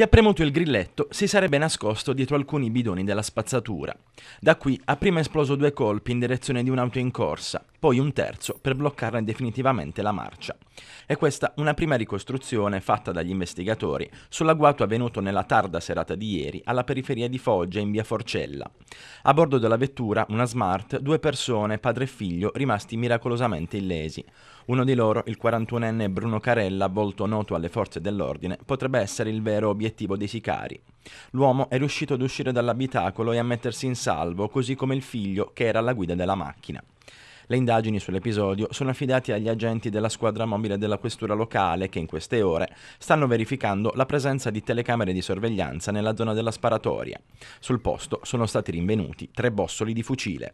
Chi ha premuto il grilletto si sarebbe nascosto dietro alcuni bidoni della spazzatura. Da qui ha prima esploso due colpi in direzione di un'auto in corsa, poi un terzo per bloccarne definitivamente la marcia. E questa una prima ricostruzione fatta dagli investigatori sull'agguato avvenuto nella tarda serata di ieri alla periferia di Foggia in via Forcella. A bordo della vettura, una Smart, due persone, padre e figlio, rimasti miracolosamente illesi. Uno di loro, il 41enne Bruno Carella, volto noto alle forze dell'ordine, potrebbe essere il vero obiettivo dei sicari. L'uomo è riuscito ad uscire dall'abitacolo e a mettersi in salvo, così come il figlio che era alla guida della macchina. Le indagini sull'episodio sono affidate agli agenti della squadra mobile della questura locale che in queste ore stanno verificando la presenza di telecamere di sorveglianza nella zona della sparatoria. Sul posto sono stati rinvenuti tre bossoli di fucile.